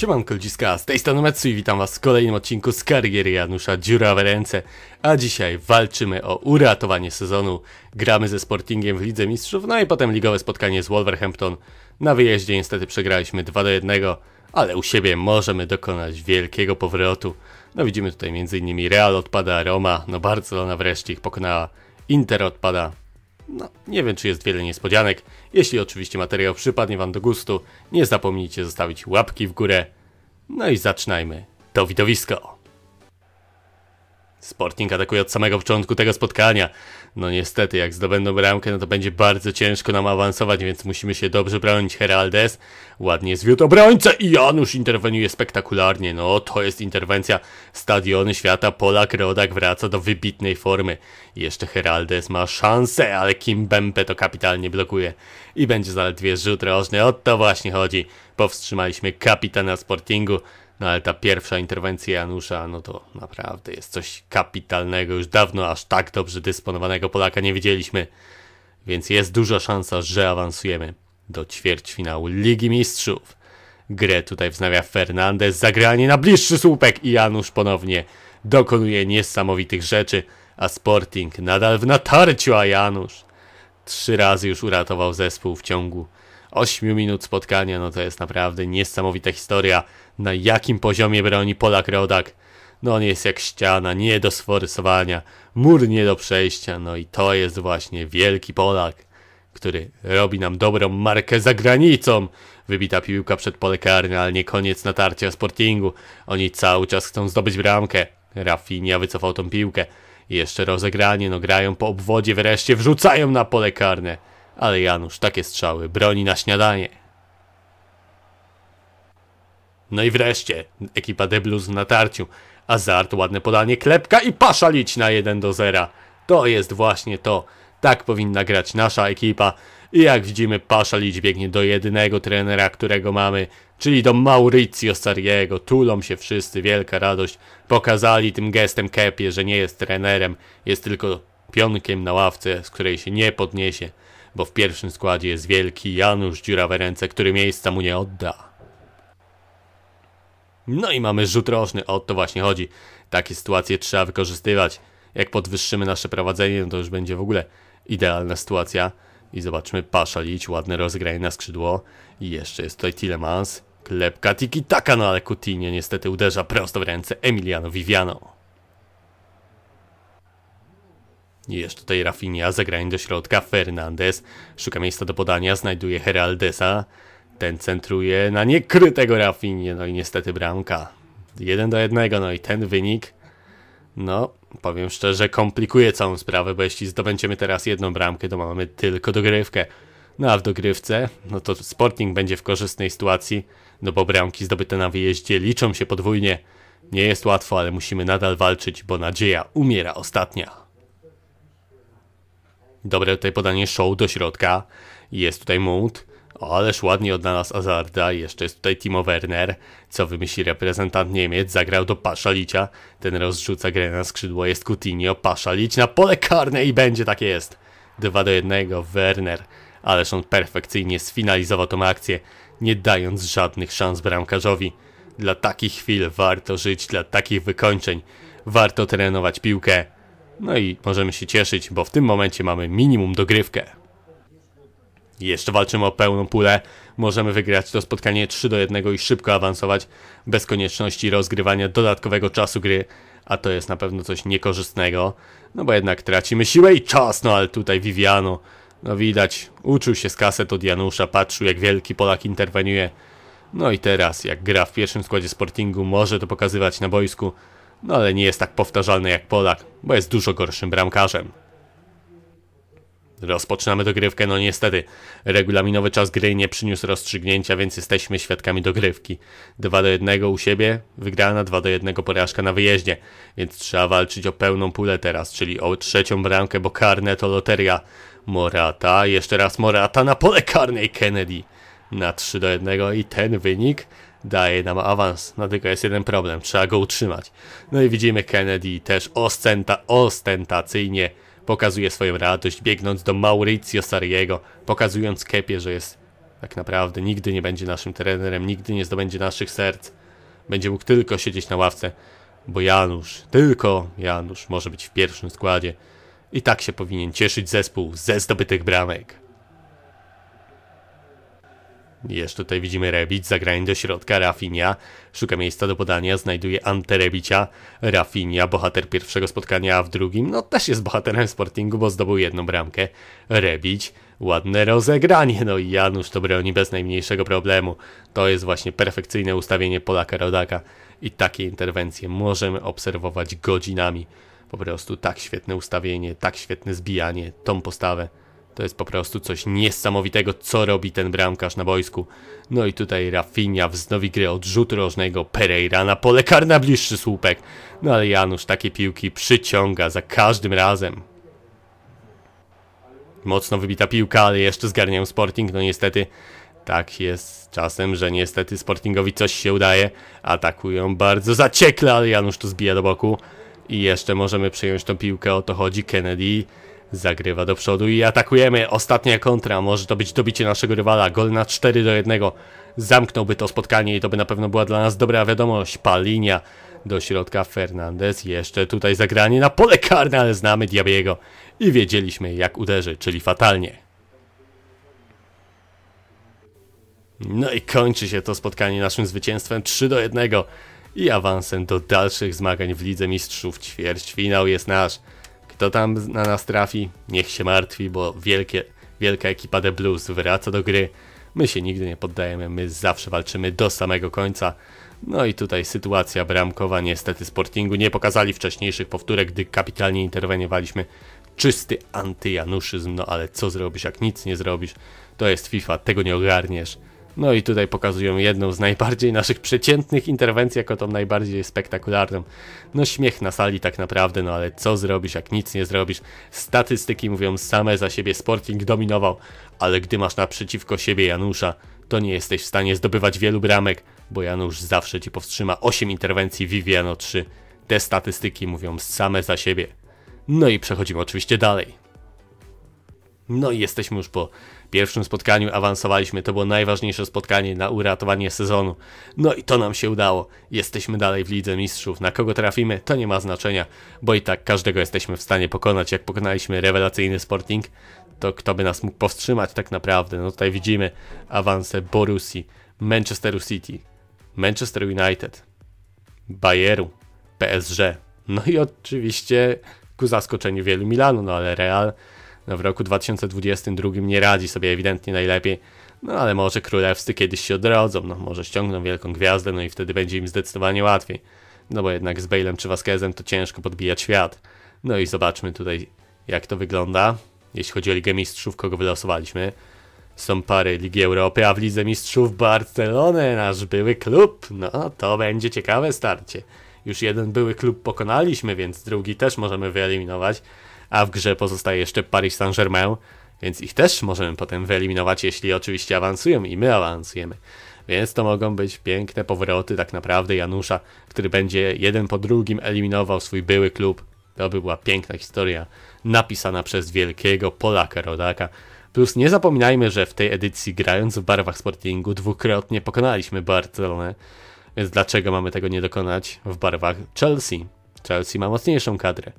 Siemanko ludziska, z tej strony Metsu i witam was w kolejnym odcinku z kariery Janusza Dziurawe Ręce. A dzisiaj walczymy o uratowanie sezonu. Gramy ze Sportingiem w Lidze Mistrzów, no i potem ligowe spotkanie z Wolverhampton. Na wyjeździe niestety przegraliśmy 2 do 1, ale u siebie możemy dokonać wielkiego powrotu. No widzimy tutaj m.in. Real odpada, Roma, no Barcelona wreszcie ich pokonała, Inter odpada, no, nie wiem, czy jest wiele niespodzianek. Jeśli oczywiście materiał przypadnie Wam do gustu, nie zapomnijcie zostawić łapki w górę. No i zaczynajmy to widowisko. Sporting atakuje od samego początku tego spotkania. No niestety, jak zdobędą bramkę, no to będzie bardzo ciężko nam awansować, więc musimy się dobrze bronić. Heraldes ładnie zwiódł obrońcę i Janusz interweniuje spektakularnie. No to jest interwencja stadiony świata. Polak Rodak wraca do wybitnej formy. Jeszcze Heraldes ma szansę, ale Kim Bempe to kapitalnie blokuje. I będzie zaledwie rzut rożny. O to właśnie chodzi. Powstrzymaliśmy kapitana Sportingu. No ale ta pierwsza interwencja Janusza, no to naprawdę jest coś kapitalnego. Już dawno aż tak dobrze dysponowanego Polaka nie widzieliśmy, więc jest duża szansa, że awansujemy do ćwierćfinału Ligi Mistrzów. Grę tutaj wznawia Fernandez, zagranie na bliższy słupek i Janusz ponownie dokonuje niesamowitych rzeczy, a Sporting nadal w natarciu, a Janusz trzy razy już uratował zespół w ciągu 8 minut spotkania, no to jest naprawdę niesamowita historia na jakim poziomie broni Polak Rodak. No on jest jak ściana, nie do sforsowania, mur nie do przejścia, no i to jest właśnie wielki Polak, który robi nam dobrą markę za granicą. Wybita piłka przed pole karne, ale nie koniec natarcia Sportingu. Oni cały czas chcą zdobyć bramkę. Rafinia wycofał tą piłkę. I jeszcze rozegranie, no grają po obwodzie, wreszcie wrzucają na pole karne. Ale Janusz, takie strzały, broni na śniadanie. No i wreszcie ekipa The Blues w natarciu. Azart, ładne podanie, klepka i paszalić na 1 do 0. To jest właśnie to. Tak powinna grać nasza ekipa. I jak widzimy, Paszalić biegnie do jedynego trenera, którego mamy, czyli do Maurizio Sariego. Tulą się wszyscy, wielka radość. Pokazali tym gestem Kepie, że nie jest trenerem, jest tylko pionkiem na ławce, z której się nie podniesie, bo w pierwszym składzie jest wielki Janusz Dziurawe Ręce, który miejsca mu nie odda. No i mamy rzut roczny, o to właśnie chodzi. Takie sytuacje trzeba wykorzystywać. Jak podwyższymy nasze prowadzenie, no to już będzie w ogóle idealna sytuacja. I zobaczmy, pasza ładne rozgranie na skrzydło. I jeszcze jest tutaj Tilemans. Klepka tiki taka, no ale Coutinho niestety uderza prosto w ręce Emiliano Viviano. I jeszcze tutaj Rafinha, zagranie do środka, Fernandez szuka miejsca do podania, znajduje Heraldesa. Ten centruje na niekrytego Rafinie, no i niestety bramka. 1 do 1, no i ten wynik, no powiem szczerze, komplikuje całą sprawę, bo jeśli zdobędziemy teraz jedną bramkę, to mamy tylko dogrywkę. No a w dogrywce, no to Sporting będzie w korzystnej sytuacji, no bo bramki zdobyte na wyjeździe liczą się podwójnie. Nie jest łatwo, ale musimy nadal walczyć, bo nadzieja umiera ostatnia. Dobre tutaj podanie show do środka. Jest tutaj mód. Ależ ładnie odnalazł Azarda, jeszcze jest tutaj Timo Werner, co wymyśli reprezentant Niemiec, zagrał do Paszalicia, ten rozrzuca grę na skrzydło, jest Coutinho, Paszalić na pole karne i będzie, tak jest. 2 do 1, Werner, ależ on perfekcyjnie sfinalizował tą akcję, nie dając żadnych szans bramkarzowi. Dla takich chwil warto żyć, dla takich wykończeń warto trenować piłkę. No i możemy się cieszyć, bo w tym momencie mamy minimum dogrywkę. Jeszcze walczymy o pełną pulę. Możemy wygrać to spotkanie 3 do 1 i szybko awansować bez konieczności rozgrywania dodatkowego czasu gry, a to jest na pewno coś niekorzystnego, no bo jednak tracimy siłę i czas, no ale tutaj Viviano, no widać, uczył się z kaset od Janusza, patrzył jak wielki Polak interweniuje. No i teraz, jak gra w pierwszym składzie Sportingu, może to pokazywać na boisku, no ale nie jest tak powtarzalny jak Polak, bo jest dużo gorszym bramkarzem. Rozpoczynamy dogrywkę, no niestety. Regulaminowy czas gry nie przyniósł rozstrzygnięcia, więc jesteśmy świadkami dogrywki. 2 do 1 u siebie, wygrana 2 do 1 porażka na wyjeździe, więc trzeba walczyć o pełną pulę teraz, czyli o trzecią bramkę, bo karne to loteria. Morata, jeszcze raz Morata na pole karnej Kennedy na 3 do 1 i ten wynik daje nam awans. No tylko jest jeden problem, trzeba go utrzymać. No i widzimy Kennedy też ostenta ostentacyjnie Pokazuje swoją radość, biegnąc do Maurizio Sariego, pokazując Kepie, że jest tak naprawdę nigdy nie będzie naszym trenerem, nigdy nie zdobędzie naszych serc. Będzie mógł tylko siedzieć na ławce, bo Janusz, tylko Janusz może być w pierwszym składzie. I tak się powinien cieszyć zespół ze zdobytych bramek. Jeszcze tutaj widzimy Rebic, zagranie do środka, Rafinia szuka miejsca do podania, znajduje Anterebicia, Rafinia, bohater pierwszego spotkania, a w drugim, no też jest bohaterem Sportingu, bo zdobył jedną bramkę. Rebic ładne rozegranie, no i Janusz to broni bez najmniejszego problemu. To jest właśnie perfekcyjne ustawienie Polaka Rodaka i takie interwencje możemy obserwować godzinami. Po prostu tak świetne ustawienie, tak świetne zbijanie, tą postawę. To jest po prostu coś niesamowitego, co robi ten bramkarz na boisku. No i tutaj Rafinha wznowi grę od rzutu rożnego Pereira na pole karna bliższy słupek. No ale Janusz takie piłki przyciąga za każdym razem. Mocno wybita piłka, ale jeszcze zgarniał Sporting. No niestety tak jest czasem, że niestety Sportingowi coś się udaje. Atakują bardzo zaciekle, ale Janusz to zbija do boku. I jeszcze możemy przyjąć tą piłkę, o to chodzi. Kennedy Zagrywa do przodu i atakujemy. Ostatnia kontra. Może to być dobicie naszego rywala. Gol na 4 do 1. Zamknąłby to spotkanie i to by na pewno była dla nas dobra wiadomość. Palinia do środka Fernandez. Jeszcze tutaj zagranie na pole karne, ale znamy Diabiego. I wiedzieliśmy jak uderzy, czyli fatalnie. No i kończy się to spotkanie naszym zwycięstwem 3 do 1 i awansem do dalszych zmagań w Lidze Mistrzów. Ćwierćfinał jest nasz. Kto tam na nas trafi, niech się martwi, bo wielkie, wielka ekipa The Blues wraca do gry. My się nigdy nie poddajemy, my zawsze walczymy do samego końca. No i tutaj sytuacja bramkowa niestety Sportingu. Nie pokazali wcześniejszych powtórek, gdy kapitalnie interweniowaliśmy. Czysty antyjanuszyzm, no ale co zrobisz, jak nic nie zrobisz? To jest FIFA, tego nie ogarniesz. No i tutaj pokazują jedną z najbardziej naszych przeciętnych interwencji, jako tą najbardziej spektakularną. No śmiech na sali tak naprawdę, no ale co zrobisz, jak nic nie zrobisz? Statystyki mówią same za siebie, Sporting dominował, ale gdy masz naprzeciwko siebie Janusza, to nie jesteś w stanie zdobywać wielu bramek, bo Janusz zawsze ci powstrzyma 8 interwencji, Viviano 3. Te statystyki mówią same za siebie. No i przechodzimy oczywiście dalej. No i jesteśmy już po pierwszym spotkaniu awansowaliśmy. To było najważniejsze spotkanie na uratowanie sezonu. No i to nam się udało. Jesteśmy dalej w Lidze Mistrzów. Na kogo trafimy, to nie ma znaczenia, bo i tak każdego jesteśmy w stanie pokonać. Jak pokonaliśmy rewelacyjny Sporting, to kto by nas mógł powstrzymać tak naprawdę? No tutaj widzimy awanse Borussii, Manchesteru City, Manchester United, Bayeru, PSG. No i oczywiście ku zaskoczeniu wielu Milanu, no ale Real no w roku 2022 nie radzi sobie ewidentnie najlepiej, no ale może królewscy kiedyś się odrodzą, no może ściągną wielką gwiazdę, no i wtedy będzie im zdecydowanie łatwiej. No bo jednak z Bale'em czy Vasquezem to ciężko podbijać świat. No i zobaczmy tutaj jak to wygląda. Jeśli chodzi o Ligę Mistrzów, kogo wylosowaliśmy. Są pary Ligi Europy, a w Lidze Mistrzów Barcelony, nasz były klub. No to będzie ciekawe starcie. Już jeden były klub pokonaliśmy, więc drugi też możemy wyeliminować a w grze pozostaje jeszcze Paris Saint-Germain, więc ich też możemy potem wyeliminować, jeśli oczywiście awansują i my awansujemy. Więc to mogą być piękne powroty tak naprawdę Janusza, który będzie jeden po drugim eliminował swój były klub. To by była piękna historia napisana przez wielkiego Polaka rodaka. Plus nie zapominajmy, że w tej edycji grając w barwach Sportingu dwukrotnie pokonaliśmy Barcelonę, więc dlaczego mamy tego nie dokonać w barwach Chelsea? Chelsea ma mocniejszą kadrę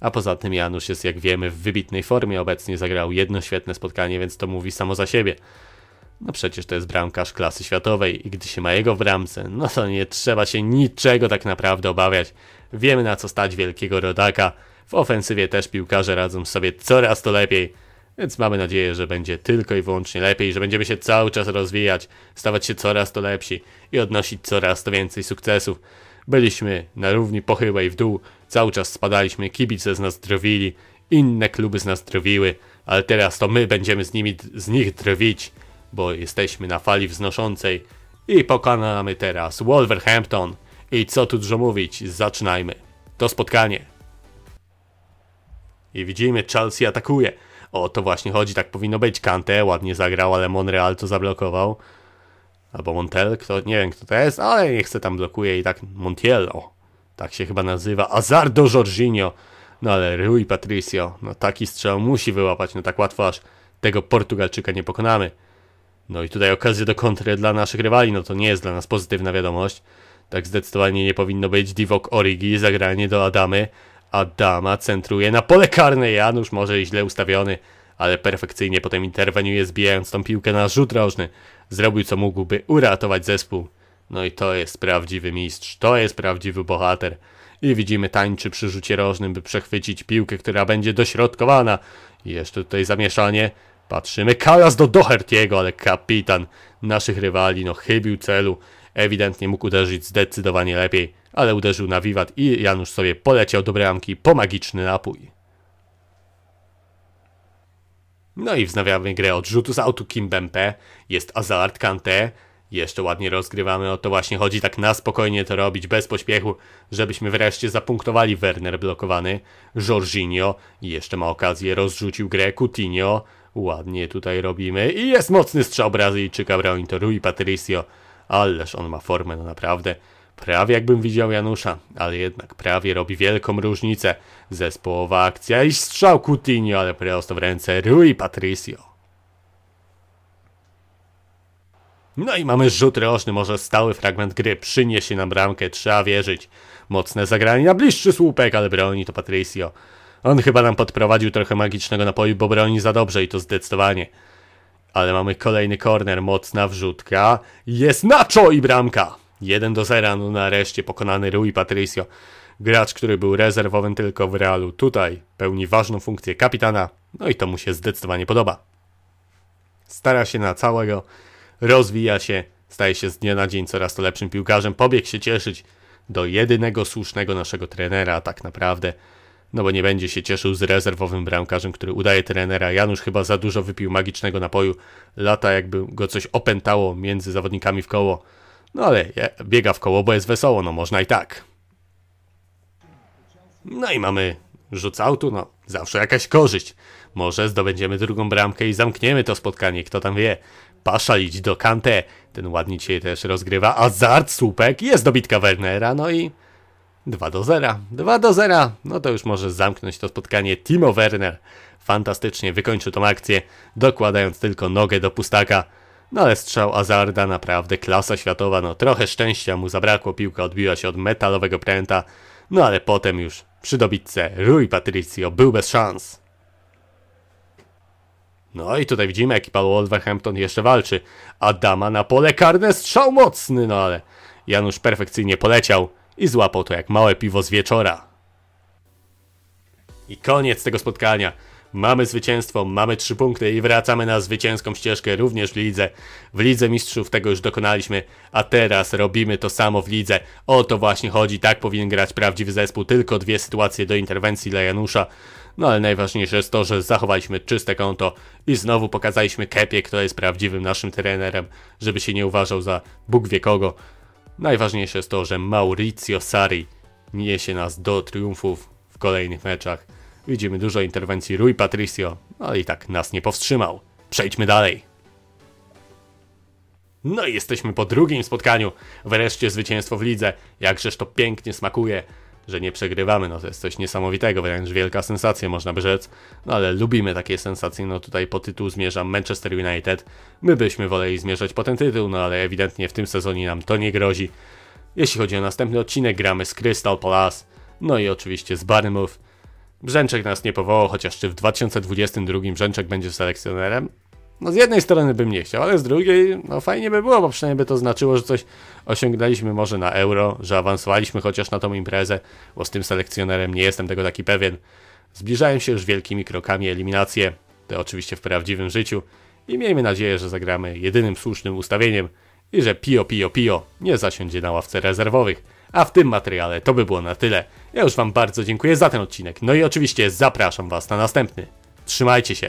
a poza tym Janusz jest, jak wiemy, w wybitnej formie obecnie, zagrał jedno świetne spotkanie, więc to mówi samo za siebie. No przecież to jest bramkarz klasy światowej i gdy się ma jego w bramce, no to nie trzeba się niczego tak naprawdę obawiać. Wiemy na co stać wielkiego rodaka. W ofensywie też piłkarze radzą sobie coraz to lepiej, więc mamy nadzieję, że będzie tylko i wyłącznie lepiej, że będziemy się cały czas rozwijać, stawać się coraz to lepsi i odnosić coraz to więcej sukcesów. Byliśmy na równi pochyłej w dół, Cały czas spadaliśmy, kibice z nas drwili, inne kluby z nas drwiły, ale teraz to my będziemy z, nimi, z nich drwić, bo jesteśmy na fali wznoszącej i pokonamy teraz Wolverhampton. I co tu dużo mówić, zaczynajmy. To spotkanie. I widzimy, Chelsea atakuje. O to właśnie chodzi, tak powinno być. Kante ładnie zagrał, ale Monreal to zablokował. Albo Montel, kto, nie wiem kto to jest, ale nie chce tam blokuje i tak Montiel, o tak się chyba nazywa, Azardo Jorginho. No ale Rui Patricio, no taki strzał musi wyłapać, no tak łatwo aż tego Portugalczyka nie pokonamy. No i tutaj okazja do kontry dla naszych rywali, no to nie jest dla nas pozytywna wiadomość. Tak zdecydowanie nie powinno być. Divok Origi, zagranie do Adamy. Adama centruje na pole karne. Janusz może i źle ustawiony, ale perfekcyjnie potem interweniuje, zbijając tą piłkę na rzut rożny. Zrobił co mógłby uratować zespół. No i to jest prawdziwy mistrz, to jest prawdziwy bohater. I widzimy tańczy przy rzucie rożnym, by przechwycić piłkę, która będzie dośrodkowana. I jeszcze tutaj zamieszanie. Patrzymy, Kalas do Dohertiego, ale kapitan naszych rywali, no chybił celu. Ewidentnie mógł uderzyć zdecydowanie lepiej, ale uderzył na wiwat i Janusz sobie poleciał do bramki po magiczny napój. No i wznawiamy grę od rzutu z autu Kimbempe. Jest Azard Kante, jeszcze ładnie rozgrywamy, o to właśnie chodzi, tak na spokojnie to robić, bez pośpiechu, żebyśmy wreszcie zapunktowali Werner blokowany, Jorginho, jeszcze ma okazję, rozrzucił grę, Coutinho, ładnie tutaj robimy i jest mocny strzał Brazylijczyka, broń to Rui Patricio, ależ on ma formę, no naprawdę, prawie jakbym widział Janusza, ale jednak prawie robi wielką różnicę, zespołowa akcja i strzał Coutinho, ale prosto w ręce Rui Patricio. No i mamy rzut roczny, może stały fragment gry przyniesie nam bramkę, trzeba wierzyć. Mocne zagranie na bliższy słupek, ale broni to Patricio. On chyba nam podprowadził trochę magicznego napoju, bo broni za dobrze i to zdecydowanie. Ale mamy kolejny corner, mocna wrzutka. Jest Nacho i bramka! 1 do 0, no nareszcie pokonany Rui Patricio. Gracz, który był rezerwowym tylko w Realu, tutaj pełni ważną funkcję kapitana, no i to mu się zdecydowanie podoba. Stara się na całego rozwija się, staje się z dnia na dzień coraz to lepszym piłkarzem. Pobieg się cieszyć do jedynego słusznego naszego trenera, tak naprawdę. No bo nie będzie się cieszył z rezerwowym bramkarzem, który udaje trenera. Janusz chyba za dużo wypił magicznego napoju. Lata jakby go coś opętało między zawodnikami w koło. No ale biega w koło, bo jest wesoło, no można i tak. No i mamy rzut autu, no zawsze jakaś korzyść. Może zdobędziemy drugą bramkę i zamkniemy to spotkanie, kto tam wie. Pasza idź do Kante, ten ładnie dzisiaj też rozgrywa, Azard, słupek, jest dobitka Wernera, no i 2 do 0. 2 do 0, no to już może zamknąć to spotkanie Timo Werner. Fantastycznie wykończył tą akcję, dokładając tylko nogę do pustaka. No ale strzał Azarda naprawdę klasa światowa, no trochę szczęścia mu zabrakło, piłka odbiła się od metalowego pręta, no ale potem już przy dobitce Rui Patricio był bez szans. No i tutaj widzimy, ekipa Wolverhampton jeszcze walczy. Adama na pole karne, strzał mocny, no ale Janusz perfekcyjnie poleciał i złapał to jak małe piwo z wieczora. I koniec tego spotkania. Mamy zwycięstwo, mamy trzy punkty i wracamy na zwycięską ścieżkę również w lidze. W Lidze Mistrzów tego już dokonaliśmy, a teraz robimy to samo w lidze. O to właśnie chodzi, tak powinien grać prawdziwy zespół. Tylko dwie sytuacje do interwencji dla Janusza. No ale najważniejsze jest to, że zachowaliśmy czyste konto i znowu pokazaliśmy Kepie, kto jest prawdziwym naszym trenerem, żeby się nie uważał za Bóg wie kogo. Najważniejsze jest to, że Maurizio Sari niesie nas do triumfów w kolejnych meczach. Widzimy dużo interwencji Rui Patricio, ale i tak nas nie powstrzymał. Przejdźmy dalej. No i jesteśmy po drugim spotkaniu. Wreszcie zwycięstwo w lidze. Jakżeż to pięknie smakuje, że nie przegrywamy. No to jest coś niesamowitego, wręcz wielka sensacja można by rzec. No ale lubimy takie sensacje. No tutaj po tytuł zmierzam Manchester United. My byśmy woleli zmierzać po ten tytuł, no ale ewidentnie w tym sezonie nam to nie grozi. Jeśli chodzi o następny odcinek, gramy z Crystal Palace. No i oczywiście z Barmów. Brzęczek nas nie powołał, chociaż czy w 2022 Brzęczek będzie selekcjonerem? No z jednej strony bym nie chciał, ale z drugiej, no fajnie by było, bo przynajmniej by to znaczyło, że coś osiągnęliśmy może na euro, że awansowaliśmy chociaż na tą imprezę, bo z tym selekcjonerem nie jestem tego taki pewien. Zbliżają się już wielkimi krokami eliminacje, te oczywiście w prawdziwym życiu i miejmy nadzieję, że zagramy jedynym słusznym ustawieniem i że Pio Pio Pio nie zasiądzie na ławce rezerwowych. A w tym materiale to by było na tyle. Ja już Wam bardzo dziękuję za ten odcinek. No i oczywiście zapraszam Was na następny. Trzymajcie się.